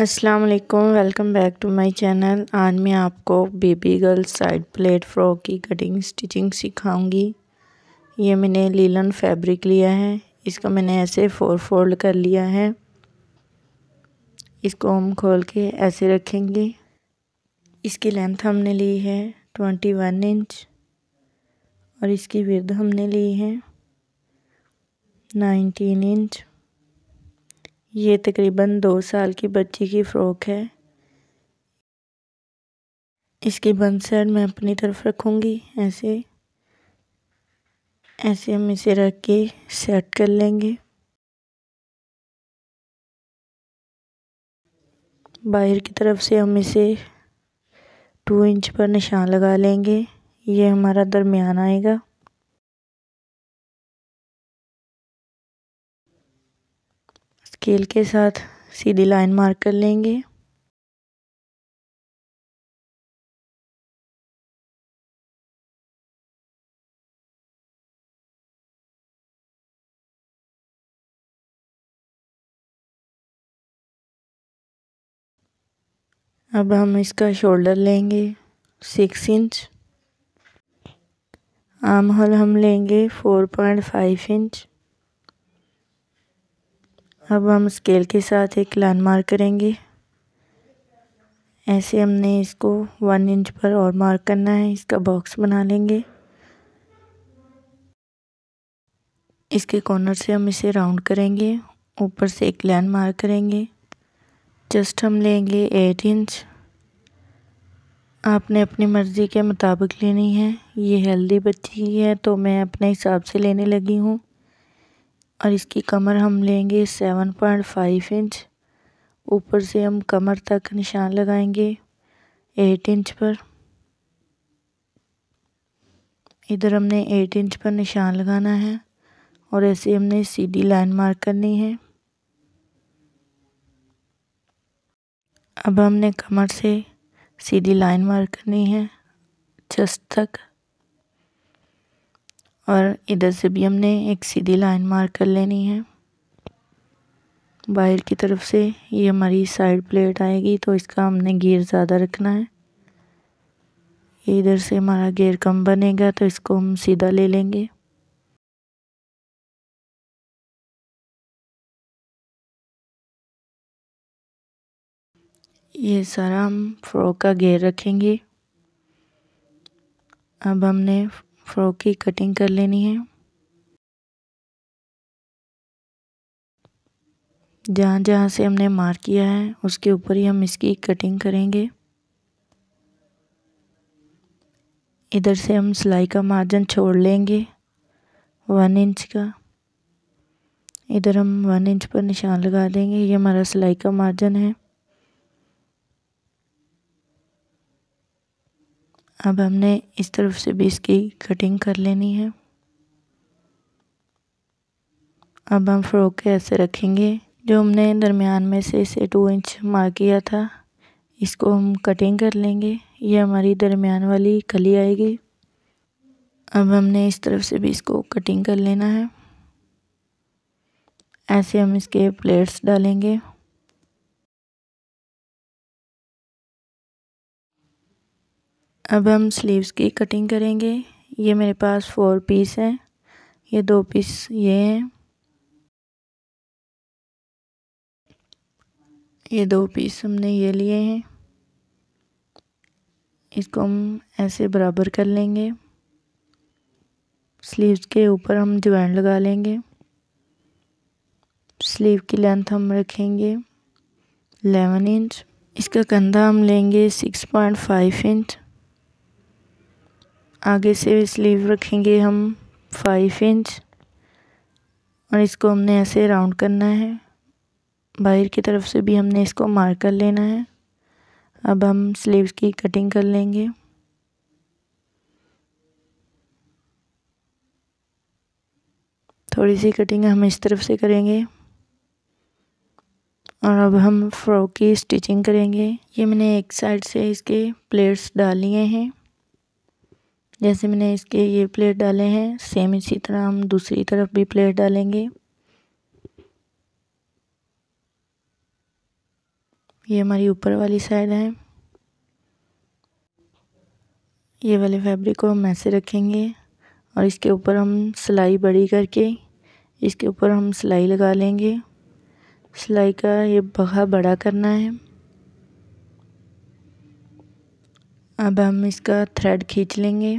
अस्सलाम वालेकुम welcome back to my channel आज मैं आपको baby girl side plate frock की कटिंग स्टिचिंग सिखाऊंगी ये मैंने लीलन फैब्रिक लिया है इसको मैंने ऐसे फोर फोल्ड कर लिया है इसको हम खोल के ऐसे रखेंगे इसकी लेंथ हमने ली है ट्वेंटी वन इंच और इसकी विर्द हमने ली है नाइनटीन इंच ये तकरीबन दो साल की बच्ची की फ़्रॉक है इसकी बन साइड मैं अपनी तरफ रखूँगी ऐसे ऐसे हम इसे रख के सेट कर लेंगे बाहर की तरफ से हम इसे टू इंच पर निशान लगा लेंगे ये हमारा दरमियान आएगा स्केल के साथ सीधी लाइन मार्क कर लेंगे अब हम इसका शोल्डर लेंगे सिक्स इंच आर्म होल हम लेंगे फोर पॉइंट फाइव इंच अब हम स्केल के साथ एक लाइन मार्क करेंगे ऐसे हमने इसको वन इंच पर और मार्क करना है इसका बॉक्स बना लेंगे इसके कॉर्नर से हम इसे राउंड करेंगे ऊपर से एक लाइन मार्क करेंगे जस्ट हम लेंगे एट इंच आपने अपनी मर्ज़ी के मुताबिक लेनी है ये हेल्दी बच्ची है तो मैं अपने हिसाब से लेने लगी हूँ और इसकी कमर हम लेंगे सेवन पॉइंट फाइव इंच ऊपर से हम कमर तक निशान लगाएंगे एट इंच पर इधर हमने एट इंच पर निशान लगाना है और ऐसे हमने सीधी लाइन मार्क करनी है अब हमने कमर से सीधी लाइन मार्क करनी है चस्ट तक और इधर से भी हमने एक सीधी लाइन मार्क कर लेनी है बाहर की तरफ से ये हमारी साइड प्लेट आएगी तो इसका हमने गेयर ज़्यादा रखना है इधर से हमारा गेयर कम बनेगा तो इसको हम सीधा ले लेंगे ये सारा हम फ्रॉक का गियर रखेंगे अब हमने फ्रॉक की कटिंग कर लेनी है जहाँ जहाँ से हमने मार्क किया है उसके ऊपर ही हम इसकी कटिंग करेंगे इधर से हम सिलाई का मार्जिन छोड़ लेंगे वन इंच का इधर हम वन इंच पर निशान लगा देंगे ये हमारा सिलाई का मार्जिन है अब हमने इस तरफ से भी इसकी कटिंग कर लेनी है अब हम फ्रॉक के ऐसे रखेंगे जो हमने दरमियान में से इसे टू इंच मार किया था इसको हम कटिंग कर लेंगे ये हमारी दरमियान वाली कली आएगी अब हमने इस तरफ से भी इसको कटिंग कर लेना है ऐसे हम इसके प्लेट्स डालेंगे अब हम स्लीव्स की कटिंग करेंगे ये मेरे पास फोर पीस हैं ये दो पीस ये हैं ये दो पीस हमने ये लिए हैं इसको हम ऐसे बराबर कर लेंगे स्लीव्स के ऊपर हम ज्वाइंट लगा लेंगे स्लीव की लेंथ हम रखेंगे एलेवन इंच इसका कंधा हम लेंगे सिक्स पॉइंट फाइव इंच आगे से स्लीव रखेंगे हम फाइव इंच और इसको हमने ऐसे राउंड करना है बाहर की तरफ से भी हमने इसको मार्क कर लेना है अब हम स्लीव्स की कटिंग कर लेंगे थोड़ी सी कटिंग हम इस तरफ से करेंगे और अब हम फ्रॉक की स्टिचिंग करेंगे ये मैंने एक साइड से इसके प्लेट्स डालिए हैं जैसे मैंने इसके ये प्लेट डाले हैं सेम इसी तरह हम दूसरी तरफ भी प्लेट डालेंगे ये हमारी ऊपर वाली साइड है ये वाले फैब्रिक को हम ऐसे रखेंगे और इसके ऊपर हम सिलाई बड़ी करके इसके ऊपर हम सिलाई लगा लेंगे सिलाई का ये बघा बड़ा करना है अब हम इसका थ्रेड खींच लेंगे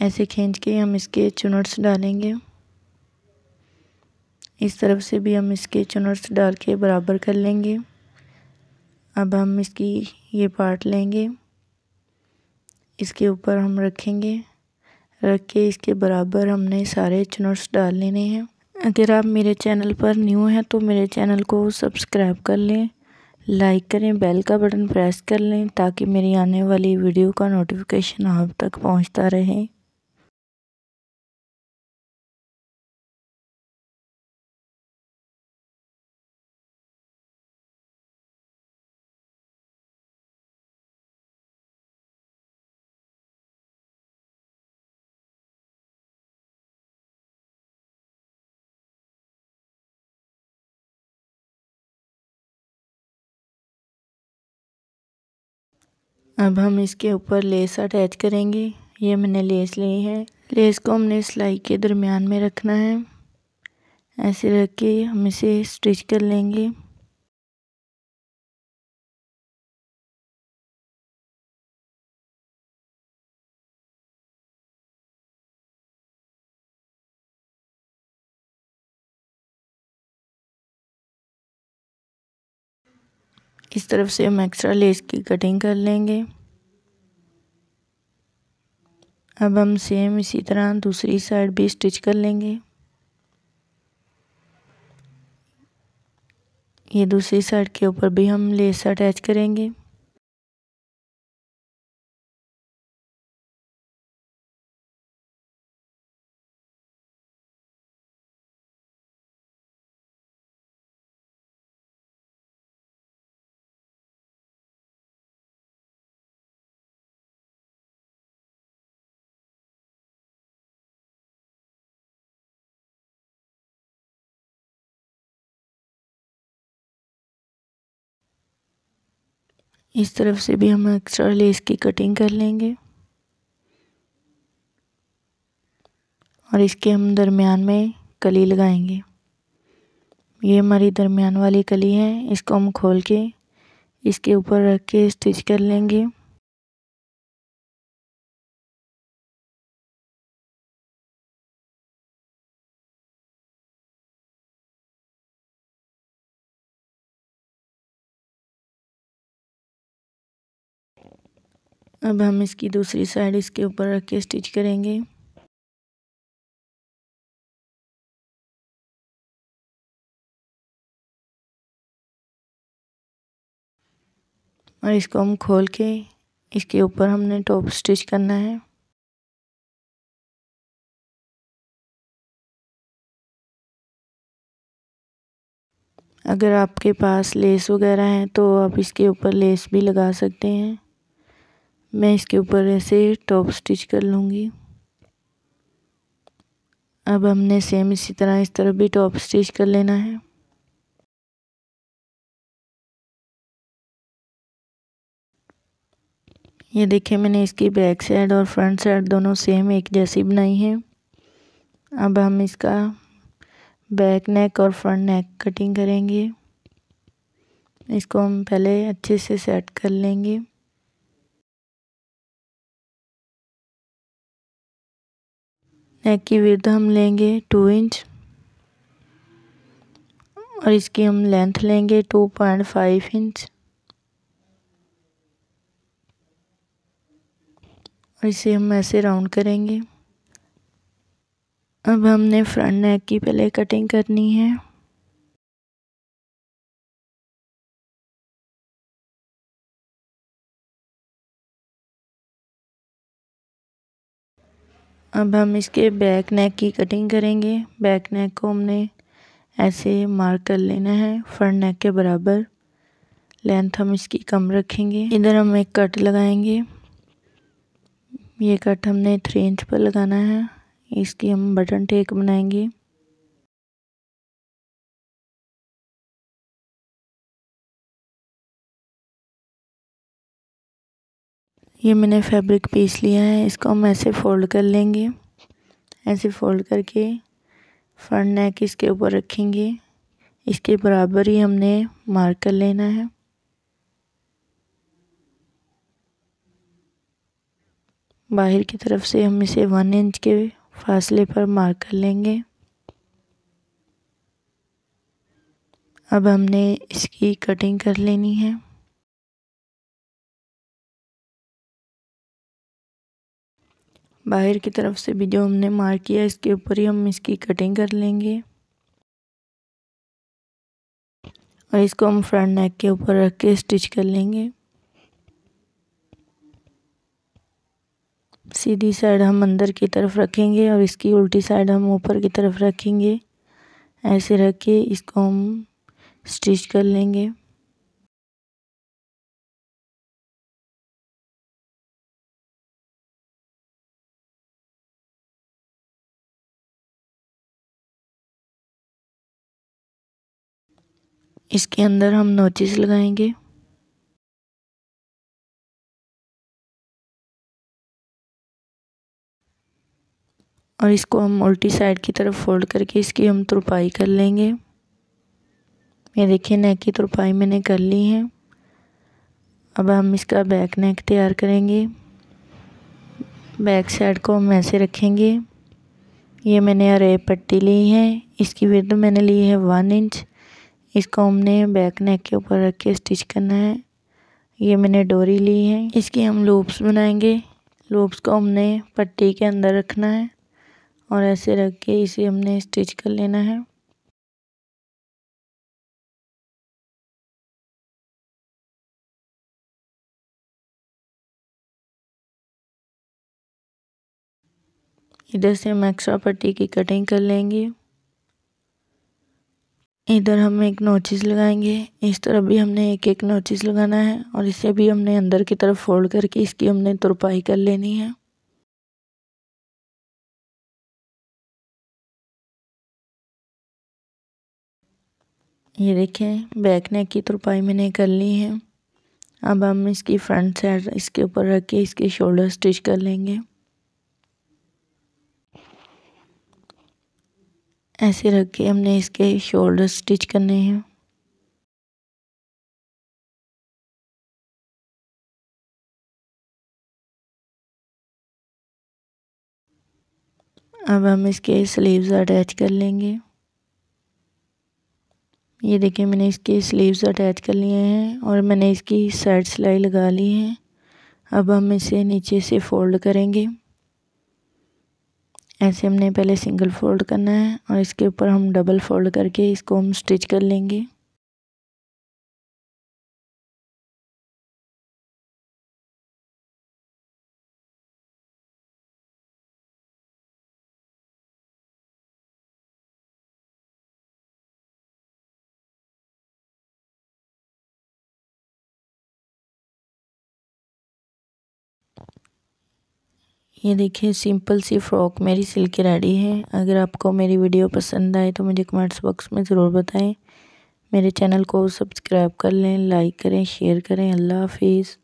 ऐसे खींच के हम इसके चुनट्स डालेंगे इस तरफ से भी हम इसके चुनट्स डाल के बराबर कर लेंगे अब हम इसकी ये पार्ट लेंगे इसके ऊपर हम रखेंगे रख के इसके बराबर हमने सारे चुनट्स डाल लेने हैं अगर आप मेरे चैनल पर न्यू हैं तो मेरे चैनल को सब्सक्राइब कर लें लाइक करें बेल का बटन प्रेस कर लें ताकि मेरी आने वाली वीडियो का नोटिफिकेशन आप तक पहुंचता रहे अब हम इसके ऊपर लेस अटैच करेंगे ये मैंने लेस ली है लेस को हमने सिलाई के दरमियान में रखना है ऐसे रख के हम इसे स्टिच कर लेंगे इस तरफ से हम एक्स्ट्रा लेस की कटिंग कर लेंगे अब हम सेम इसी तरह दूसरी साइड भी स्टिच कर लेंगे ये दूसरी साइड के ऊपर भी हम लेस अटैच करेंगे इस तरफ से भी हम एक्स्ट्रा लेस की कटिंग कर लेंगे और इसके हम दरमियान में कली लगाएंगे ये हमारी दरमियान वाली कली है इसको हम खोल के इसके ऊपर रख के स्टिच कर लेंगे अब हम इसकी दूसरी साइड इसके ऊपर रख के स्टिच करेंगे और इसको हम खोल के इसके ऊपर हमने टॉप स्टिच करना है अगर आपके पास लेस वगैरह है तो आप इसके ऊपर लेस भी लगा सकते हैं मैं इसके ऊपर ऐसे टॉप स्टिच कर लूँगी अब हमने सेम इसी तरह इस तरफ भी टॉप स्टिच कर लेना है ये देखिए मैंने इसकी बैक साइड और फ्रंट साइड दोनों सेम एक जैसी बनाई है अब हम इसका बैक नेक और फ्रंट नेक कटिंग करेंगे इसको हम पहले अच्छे से सेट कर लेंगे नेक की विर्थ हम लेंगे टू इंच और इसकी हम लेंथ लेंगे टू पॉइंट फाइव इंच और इसे हम ऐसे राउंड करेंगे अब हमने फ्रंट नेक की पहले कटिंग करनी है अब हम इसके बैक नेक की कटिंग करेंगे बैक नेक को हमने ऐसे मार्क कर लेना है फ्रंट नेक के बराबर लेंथ हम इसकी कम रखेंगे इधर हम एक कट लगाएंगे ये कट हमने थ्री इंच पर लगाना है इसकी हम बटन टेक बनाएंगे ये मैंने फैब्रिक पीस लिया है इसको हम ऐसे फोल्ड कर लेंगे ऐसे फोल्ड करके फ्रंट नेक इसके ऊपर रखेंगे इसके बराबर ही हमने मार्क कर लेना है बाहर की तरफ से हम इसे वन इंच के फासले पर मार्क कर लेंगे अब हमने इसकी कटिंग कर लेनी है बाहर की तरफ से भी जो हमने मार्क किया इसके ऊपर ही हम इसकी कटिंग कर लेंगे और इसको हम फ्रंट नेक के ऊपर रख के स्टिच कर लेंगे सीधी साइड हम अंदर की तरफ रखेंगे और इसकी उल्टी साइड हम ऊपर की तरफ रखेंगे ऐसे रख के इसको हम स्टिच कर लेंगे इसके अंदर हम नोटिस लगाएंगे और इसको हम उल्टी साइड की तरफ फोल्ड करके इसकी हम तुरपाई कर लेंगे ये देखिए नेक की तुरपाई मैंने कर ली है अब हम इसका बैक नेक तैयार करेंगे बैक साइड को हम ऐसे रखेंगे ये मैंने अरे पट्टी ली है इसकी विद मैंने ली है वन इंच इसको हमने बैक नेक के ऊपर रख के स्टिच करना है ये मैंने डोरी ली है इसके हम लूप्स बनाएंगे लूप्स को हमने पट्टी के अंदर रखना है और ऐसे रख के इसे हमने स्टिच कर लेना है इधर से हम एक्स्ट्रा पट्टी की कटिंग कर लेंगे इधर हम एक नोचिस लगाएंगे इस तरफ भी हमने एक एक नोचिस लगाना है और इसे भी हमने अंदर की तरफ फोल्ड करके इसकी हमने तुरपाई कर लेनी है ये देखें बैक नेक की तुरपाई मैंने कर ली है अब हम इसकी फ्रंट साइड इसके ऊपर रख के इसके शोल्डर स्टिच कर लेंगे ऐसे रख के हमने इसके शोल्डर स्टिच करने हैं अब हम इसके स्लीव्स अटैच कर लेंगे ये देखिए मैंने इसके स्लीव्स अटैच कर लिए हैं और मैंने इसकी साइड सिलाई लगा ली है अब हम इसे नीचे से फोल्ड करेंगे ऐसे हमने पहले सिंगल फोल्ड करना है और इसके ऊपर हम डबल फोल्ड करके इसको हम स्टिच कर लेंगे ये देखिए सिंपल सी फ्रॉक मेरी सिल के रेडी है अगर आपको मेरी वीडियो पसंद आए तो मुझे कमेंट्स बॉक्स में ज़रूर बताएं मेरे चैनल को सब्सक्राइब कर लें लाइक करें शेयर करें अल्लाह हाफिज़